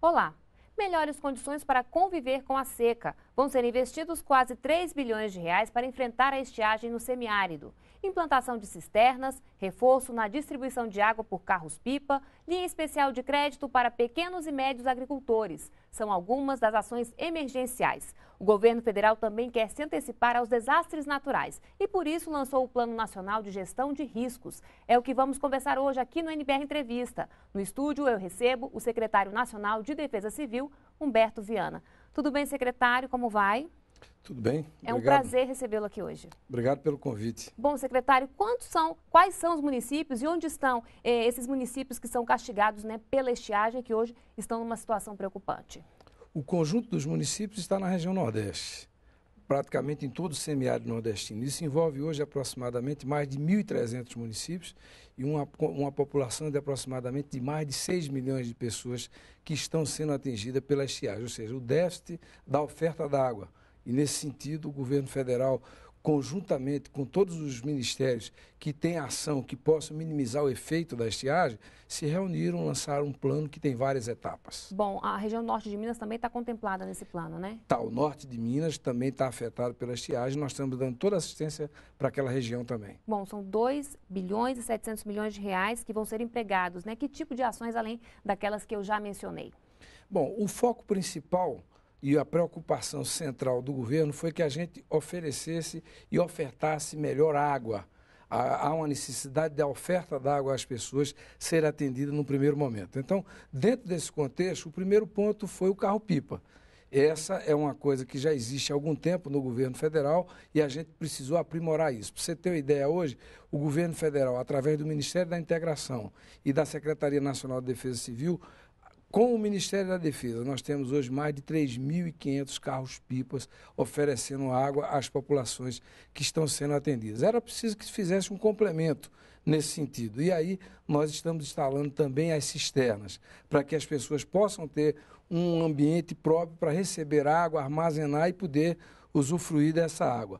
Olá! Melhores condições para conviver com a seca. Vão ser investidos quase 3 bilhões de reais para enfrentar a estiagem no semiárido. Implantação de cisternas, reforço na distribuição de água por carros-pipa, linha especial de crédito para pequenos e médios agricultores. São algumas das ações emergenciais. O governo federal também quer se antecipar aos desastres naturais e, por isso, lançou o Plano Nacional de Gestão de Riscos. É o que vamos conversar hoje aqui no NBR Entrevista. No estúdio, eu recebo o secretário nacional de Defesa Civil, Humberto Viana. Tudo bem, secretário? Como vai? Tudo bem. É obrigado. um prazer recebê-lo aqui hoje. Obrigado pelo convite. Bom, secretário, quantos são, quais são os municípios e onde estão eh, esses municípios que são castigados né, pela estiagem, que hoje estão numa situação preocupante? O conjunto dos municípios está na região Nordeste, praticamente em todo o semiárido nordestino. Isso envolve hoje aproximadamente mais de 1.300 municípios e uma, uma população de aproximadamente de mais de 6 milhões de pessoas que estão sendo atingidas pela estiagem, ou seja, o déficit da oferta da água e, nesse sentido, o governo federal, conjuntamente com todos os ministérios que têm ação que possam minimizar o efeito da estiagem, se reuniram, lançaram um plano que tem várias etapas. Bom, a região norte de Minas também está contemplada nesse plano, né? Tá, o norte de Minas também está afetado pela estiagem, nós estamos dando toda a assistência para aquela região também. Bom, são 2 bilhões e 700 milhões de reais que vão ser empregados, né? Que tipo de ações além daquelas que eu já mencionei? Bom, o foco principal e a preocupação central do governo foi que a gente oferecesse e ofertasse melhor água. Há uma necessidade da oferta da água às pessoas ser atendida no primeiro momento. Então, dentro desse contexto, o primeiro ponto foi o carro-pipa. Essa é uma coisa que já existe há algum tempo no governo federal e a gente precisou aprimorar isso. Para você ter uma ideia, hoje, o governo federal, através do Ministério da Integração e da Secretaria Nacional de Defesa Civil, com o Ministério da Defesa, nós temos hoje mais de 3.500 carros-pipas oferecendo água às populações que estão sendo atendidas. Era preciso que se fizesse um complemento nesse sentido. E aí nós estamos instalando também as cisternas, para que as pessoas possam ter um ambiente próprio para receber água, armazenar e poder usufruir dessa água.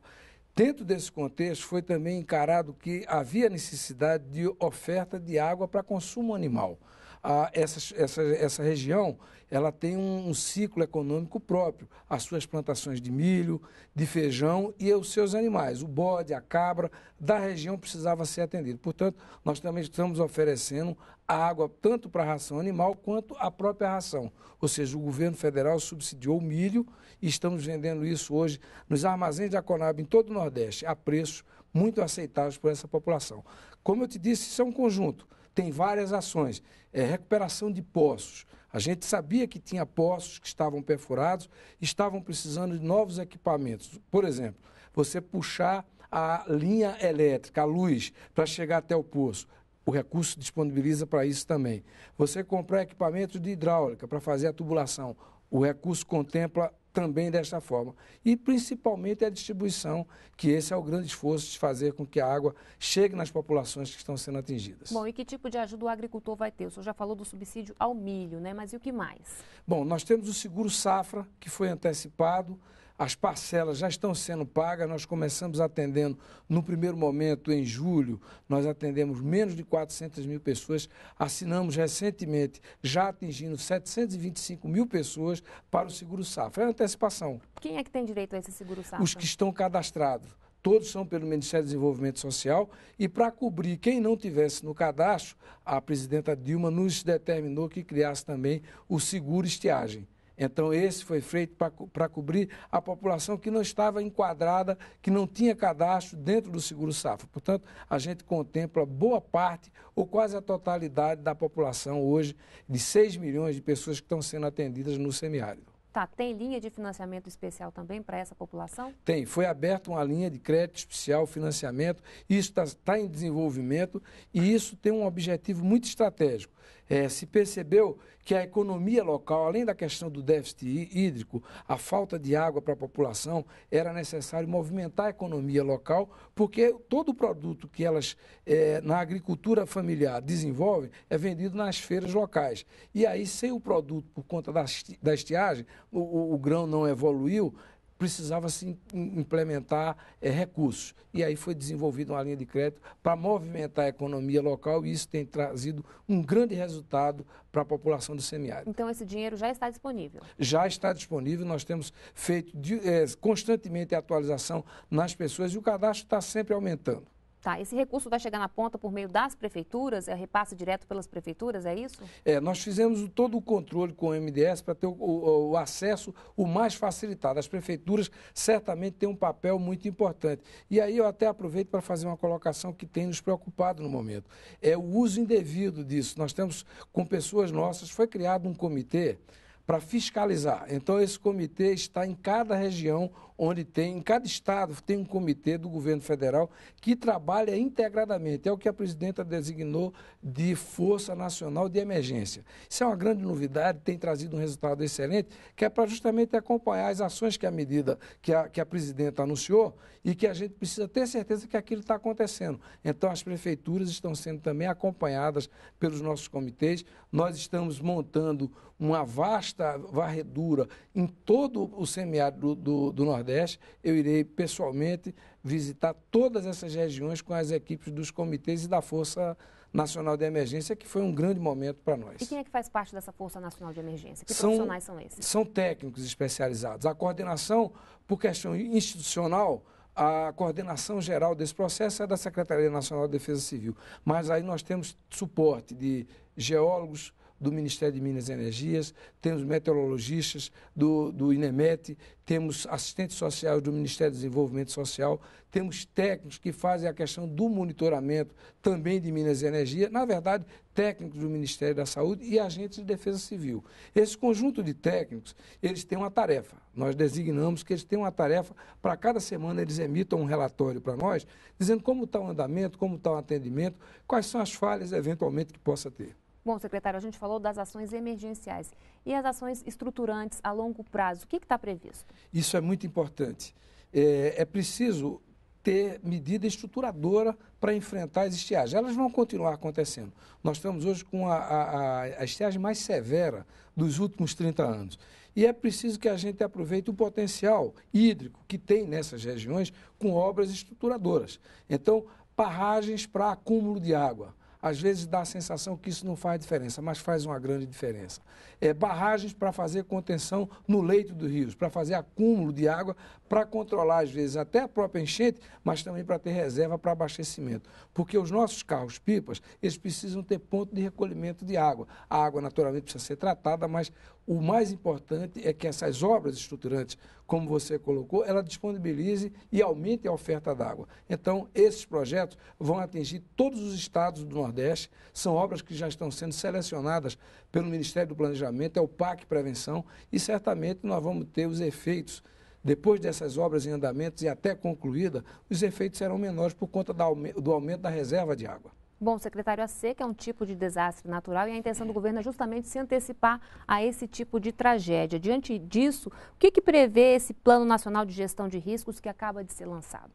Dentro desse contexto, foi também encarado que havia necessidade de oferta de água para consumo animal a essa, essa, essa região ela tem um, um, ciclo econômico próprio. As suas plantações de milho, de feijão e os seus animais, o bode, a cabra, da região precisava ser atendido. Portanto, nós também estamos oferecendo água tanto para a ração animal quanto a própria ração. Ou seja, o governo federal subsidiou o milho e estamos vendendo isso hoje nos armazéns da Conab em todo o Nordeste, a preços muito aceitáveis por essa população. Como eu te disse, isso é um conjunto tem várias ações. É, recuperação de poços. A gente sabia que tinha poços que estavam perfurados, estavam precisando de novos equipamentos. Por exemplo, você puxar a linha elétrica, a luz, para chegar até o poço. O recurso disponibiliza para isso também. Você comprar equipamentos de hidráulica para fazer a tubulação. O recurso contempla também desta forma. E principalmente a distribuição, que esse é o grande esforço de fazer com que a água chegue nas populações que estão sendo atingidas. Bom, e que tipo de ajuda o agricultor vai ter? O senhor já falou do subsídio ao milho, né? Mas e o que mais? Bom, nós temos o seguro safra, que foi antecipado. As parcelas já estão sendo pagas, nós começamos atendendo, no primeiro momento, em julho, nós atendemos menos de 400 mil pessoas, assinamos recentemente, já atingindo 725 mil pessoas para o seguro safra. É antecipação. Quem é que tem direito a esse seguro safra? Os que estão cadastrados. Todos são pelo Ministério do Desenvolvimento Social e para cobrir quem não tivesse no cadastro, a presidenta Dilma nos determinou que criasse também o seguro estiagem. Então, esse foi feito para cobrir a população que não estava enquadrada, que não tinha cadastro dentro do seguro safra. Portanto, a gente contempla boa parte ou quase a totalidade da população hoje, de 6 milhões de pessoas que estão sendo atendidas no semiárido. Tá, tem linha de financiamento especial também para essa população? Tem, foi aberta uma linha de crédito especial, financiamento, isso está tá em desenvolvimento e isso tem um objetivo muito estratégico é, se percebeu que a economia local, além da questão do déficit hídrico, a falta de água para a população, era necessário movimentar a economia local, porque todo o produto que elas é, na agricultura familiar desenvolvem é vendido nas feiras locais. E aí, sem o produto, por conta da, estiagem, o, o, o grão não evoluiu, precisava se assim, implementar é, recursos. E aí foi desenvolvida uma linha de crédito para movimentar a economia local e isso tem trazido um grande resultado para a população do semiárido. Então esse dinheiro já está disponível? Já está disponível, nós temos feito é, constantemente a atualização nas pessoas e o cadastro está sempre aumentando. Tá, esse recurso vai chegar na ponta por meio das prefeituras? É repasse direto pelas prefeituras, é isso? É, nós fizemos todo o controle com o MDS para ter o, o, o, acesso o mais facilitado. As prefeituras certamente têm um papel muito importante. E aí eu até aproveito para fazer uma colocação que tem nos preocupado no momento. É o uso indevido disso. Nós temos, com pessoas nossas, foi criado um comitê para fiscalizar. Então, esse comitê está em cada região onde tem, em cada estado tem um comitê do governo federal que trabalha integradamente. É o que a presidenta designou de Força Nacional de Emergência. Isso é uma grande novidade, tem trazido um resultado excelente, que é para justamente acompanhar as ações que a medida que a, que a presidenta anunciou e que a gente precisa ter certeza que aquilo está acontecendo. Então, as prefeituras estão sendo também acompanhadas pelos nossos comitês. Nós estamos montando uma vasta esta varredura em todo o semiárido do, do, do Nordeste, eu irei pessoalmente visitar todas essas regiões com as equipes dos comitês e da Força Nacional de Emergência, que foi um grande momento para nós. E quem é que faz parte dessa Força Nacional de Emergência? Que são, profissionais são esses? São técnicos especializados. A coordenação, por questão institucional, a coordenação geral desse processo é da Secretaria Nacional de Defesa Civil. Mas aí nós temos suporte de geólogos, do Ministério de Minas e Energias, temos meteorologistas do, do INEMET, temos assistentes sociais do Ministério do Desenvolvimento Social, temos técnicos que fazem a questão do monitoramento também de Minas e Energia, na verdade, técnicos do Ministério da Saúde e agentes de defesa civil. Esse conjunto de técnicos, eles têm uma tarefa. Nós designamos que eles têm uma tarefa para cada semana eles emitam um relatório para nós, dizendo como está o andamento, como está o atendimento, quais são as falhas eventualmente que possa ter. Bom, secretário, a gente falou das ações emergenciais e as ações estruturantes a longo prazo. O que está previsto? Isso é muito importante. É, é preciso ter medida estruturadora para enfrentar as estiagens. Elas vão continuar acontecendo. Nós estamos hoje com a, a, a estiagem mais severa dos últimos 30 anos. E é preciso que a gente aproveite o potencial hídrico que tem nessas regiões com obras estruturadoras. Então, barragens para acúmulo de água às vezes dá a sensação que isso não faz diferença, mas faz uma grande diferença. É, barragens para fazer contenção no leito dos rios, para fazer acúmulo de água, para controlar, às vezes, até a própria enchente, mas também para ter reserva para abastecimento. Porque os nossos carros-pipas, eles precisam ter ponto de recolhimento de água. A água, naturalmente, precisa ser tratada, mas o mais importante é que essas obras estruturantes, como você colocou, ela disponibilize e aumente a oferta d'água. Então, esses projetos vão atingir todos os estados do Nordeste, são obras que já estão sendo selecionadas pelo Ministério do Planejamento, é o PAC Prevenção, e certamente nós vamos ter os efeitos depois dessas obras em andamento e até concluída, os efeitos serão menores por conta do aumento da reserva de água. Bom, secretário, a seca é um tipo de desastre natural e a intenção do governo é justamente se antecipar a esse tipo de tragédia. Diante disso, o que, que prevê esse Plano Nacional de Gestão de Riscos que acaba de ser lançado?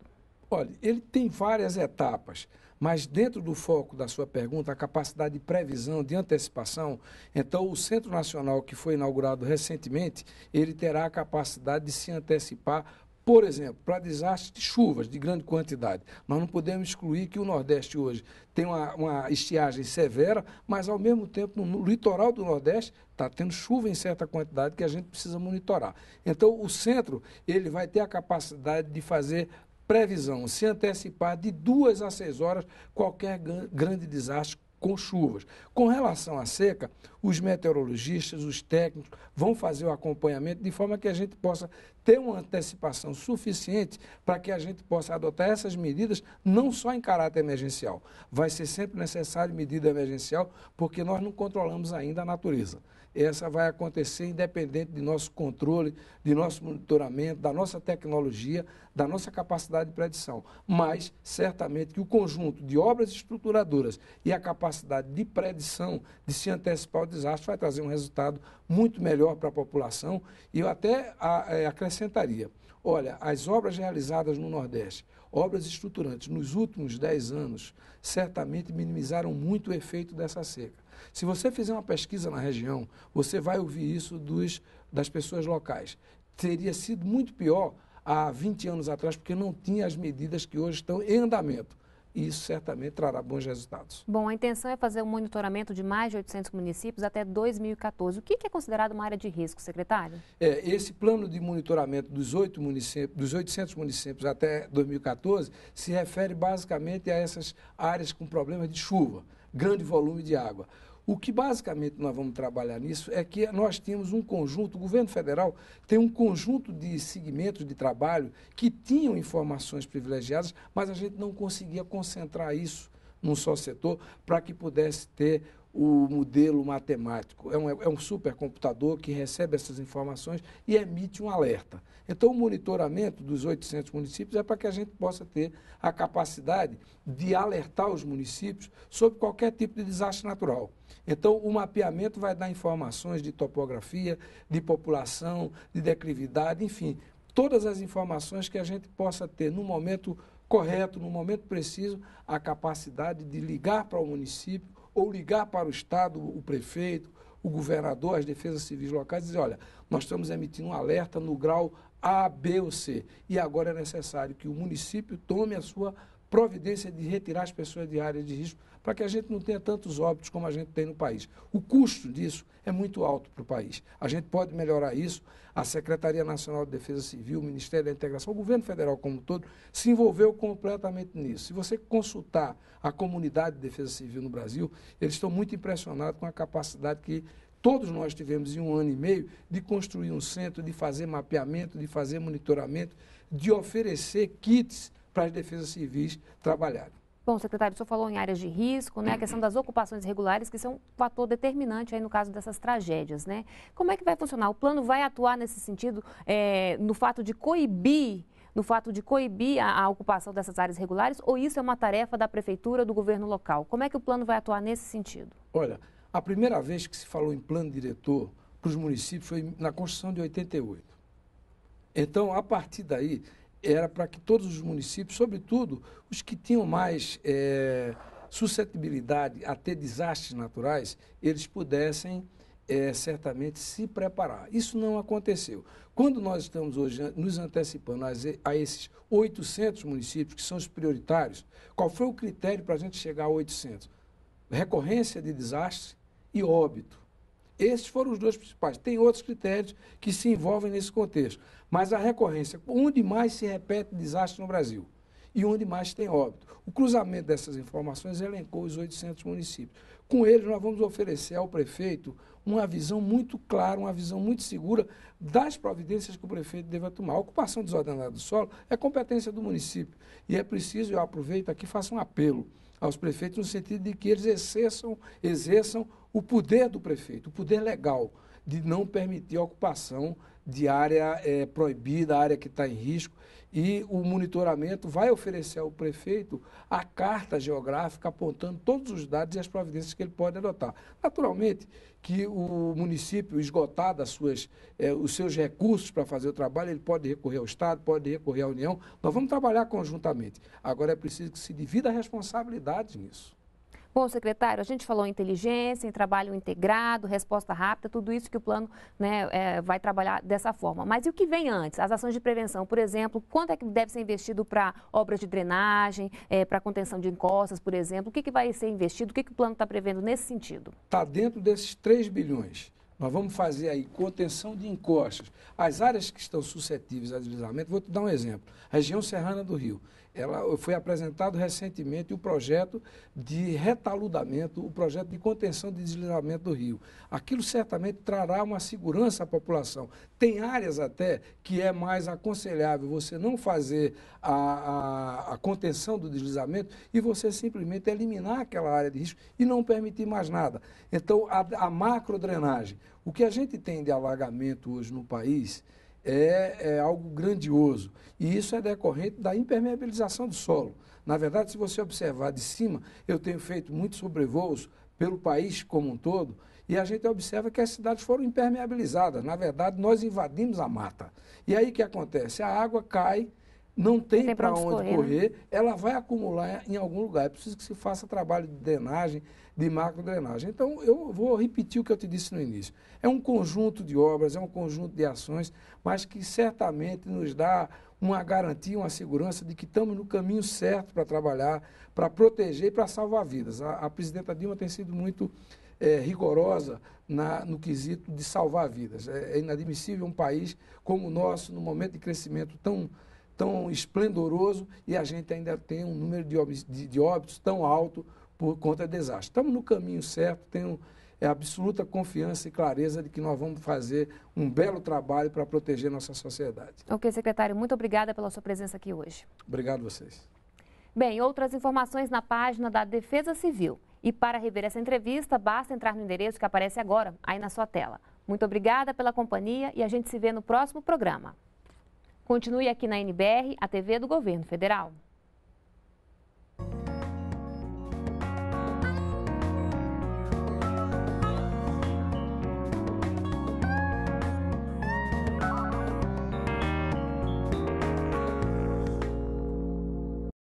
Olha, ele tem várias etapas, mas dentro do foco da sua pergunta, a capacidade de previsão, de antecipação, então o Centro Nacional que foi inaugurado recentemente, ele terá a capacidade de se antecipar por exemplo, para desastres de chuvas de grande quantidade. Nós não podemos excluir que o Nordeste hoje tem uma, uma estiagem severa, mas ao mesmo tempo no, no litoral do Nordeste está tendo chuva em certa quantidade que a gente precisa monitorar. Então o centro ele vai ter a capacidade de fazer previsão se antecipar de duas a seis horas qualquer grande desastre com chuvas. Com relação à seca, os meteorologistas, os técnicos vão fazer o acompanhamento de forma que a gente possa ter uma antecipação suficiente para que a gente possa adotar essas medidas não só em caráter emergencial. Vai ser sempre necessário medida emergencial porque nós não controlamos ainda a natureza essa vai acontecer independente de nosso controle, de nosso monitoramento, da nossa tecnologia, da nossa capacidade de predição. Mas, certamente, que o conjunto de obras estruturadoras e a capacidade de predição, de se antecipar ao desastre, vai trazer um resultado muito melhor para a população. E eu até ah, é, acrescentaria: olha, as obras realizadas no Nordeste, Obras estruturantes, nos últimos 10 anos, certamente minimizaram muito o efeito dessa seca. Se você fizer uma pesquisa na região, você vai ouvir isso dos, das pessoas locais. Teria sido muito pior há 20 anos atrás, porque não tinha as medidas que hoje estão em andamento e isso certamente trará bons resultados. Bom, a intenção é fazer um monitoramento de mais de 800 municípios até 2014. O que é considerado uma área de risco, secretário? É, esse plano de monitoramento dos, 8 municípios, dos 800 municípios até 2014 se refere basicamente a essas áreas com problemas de chuva, grande volume de água. O que basicamente nós vamos trabalhar nisso é que nós temos um conjunto, o governo federal tem um conjunto de segmentos de trabalho que tinham informações privilegiadas, mas a gente não conseguia concentrar isso num só setor para que pudesse ter o modelo matemático. É um, é um supercomputador que recebe essas informações e emite um alerta. Então, o monitoramento dos 800 municípios é para que a gente possa ter a capacidade de alertar os municípios sobre qualquer tipo de desastre natural. Então, o mapeamento vai dar informações de topografia, de população, de declividade, enfim, todas as informações que a gente possa ter no momento correto, no momento preciso, a capacidade de ligar para o município ou ligar para o Estado, o prefeito, o governador, as defesas civis locais, e dizer, olha, nós estamos emitindo um alerta no grau A, B ou C. E agora é necessário que o município tome a sua providência de retirar as pessoas de áreas de risco para que a gente não tenha tantos óbitos como a gente tem no país. O custo disso é muito alto para o país. A gente pode melhorar isso. A Secretaria Nacional de Defesa Civil, o Ministério da Integração, o governo federal como um todo, se envolveu completamente nisso. Se você consultar a comunidade de defesa civil no Brasil, eles estão muito impressionados com a capacidade que todos nós tivemos em um ano e meio de construir um centro, de fazer mapeamento, de fazer monitoramento, de oferecer kits para as defesas civis trabalharem. Bom, secretário, o senhor falou em áreas de risco, né? A questão das ocupações irregulares, que são um fator determinante aí no caso dessas tragédias, né? Como é que vai funcionar? O plano vai atuar nesse sentido, é, no fato de coibir, no fato de coibir a, a ocupação dessas áreas regulares, ou isso é uma tarefa da prefeitura, do governo local? Como é que o plano vai atuar nesse sentido? Olha, a primeira vez que se falou em plano diretor para os municípios foi na Constituição de 88. Então, a partir daí, era para que todos os municípios, sobretudo os que tinham mais é, suscetibilidade a ter desastres naturais, eles pudessem é, certamente se preparar. Isso não aconteceu. Quando nós estamos hoje nos antecipando a esses 800 municípios que são os prioritários, qual foi o critério para a gente chegar a 800? Recorrência de desastre e óbito. Esses foram os dois principais. Tem outros critérios que se envolvem nesse contexto. Mas a recorrência, onde mais se repete desastre no Brasil e onde mais tem óbito. O cruzamento dessas informações elencou os 800 municípios. Com eles, nós vamos oferecer ao prefeito uma visão muito clara, uma visão muito segura das providências que o prefeito deva tomar. A ocupação desordenada do solo é competência do município. E é preciso, eu aproveito aqui, faço um apelo aos prefeitos no sentido de que eles exerçam, exerçam o poder do prefeito, o poder legal de não permitir a ocupação de área é, proibida, área que está em risco. E o monitoramento vai oferecer ao prefeito a carta geográfica apontando todos os dados e as providências que ele pode adotar. Naturalmente que o município, esgotado as suas, eh, os seus recursos para fazer o trabalho, ele pode recorrer ao Estado, pode recorrer à União. Nós vamos trabalhar conjuntamente. Agora é preciso que se divida a responsabilidade nisso. Bom, secretário, a gente falou em inteligência, em trabalho integrado, resposta rápida, tudo isso que o plano né, é, vai trabalhar dessa forma. Mas e o que vem antes? As ações de prevenção, por exemplo, quanto é que deve ser investido para obras de drenagem, é, para contenção de encostas, por exemplo? O que, que vai ser investido? O que, que o plano está prevendo nesse sentido? Está dentro desses 3 bilhões. Nós vamos fazer aí contenção de encostas. As áreas que estão suscetíveis a deslizamento, vou te dar um exemplo. Região Serrana do Rio. Ela foi apresentado recentemente o projeto de retaludamento, o projeto de contenção de deslizamento do rio. Aquilo certamente trará uma segurança à população. Tem áreas até que é mais aconselhável você não fazer a, a, a contenção do deslizamento e você simplesmente eliminar aquela área de risco e não permitir mais nada. Então, a, a macro drenagem. O que a gente tem de alagamento hoje no país é, é algo grandioso. E isso é decorrente da impermeabilização do solo. Na verdade, se você observar de cima, eu tenho feito muitos sobrevoos pelo país como um todo, e a gente observa que as cidades foram impermeabilizadas. Na verdade, nós invadimos a mata. E aí o que acontece? A água cai, não tem, tem para onde correr, né? correr né? ela vai acumular em algum lugar. É preciso que se faça trabalho de drenagem, de macrodrenagem. Então, eu vou repetir o que eu te disse no início. É um conjunto de obras, é um conjunto de ações, mas que certamente nos dá uma garantia, uma segurança de que estamos no caminho certo para trabalhar, para proteger e para salvar vidas. A, a presidenta Dilma tem sido muito é, rigorosa na, no quesito de salvar vidas. É, é, inadmissível um país como o nosso, num momento de crescimento tão, tão esplendoroso, e a gente ainda tem um número de, óbitos, de, de óbitos tão alto por conta de desastre. Estamos no caminho certo, tenho é, absoluta confiança e clareza de que nós vamos fazer um belo trabalho para proteger nossa sociedade. Ok, secretário, muito obrigada pela sua presença aqui hoje. Obrigado a vocês. Bem, outras informações na página da Defesa Civil. E para rever essa entrevista, basta entrar no endereço que aparece agora, aí na sua tela. Muito obrigada pela companhia e a gente se vê no próximo programa. Continue aqui na NBR, a TV do Governo Federal.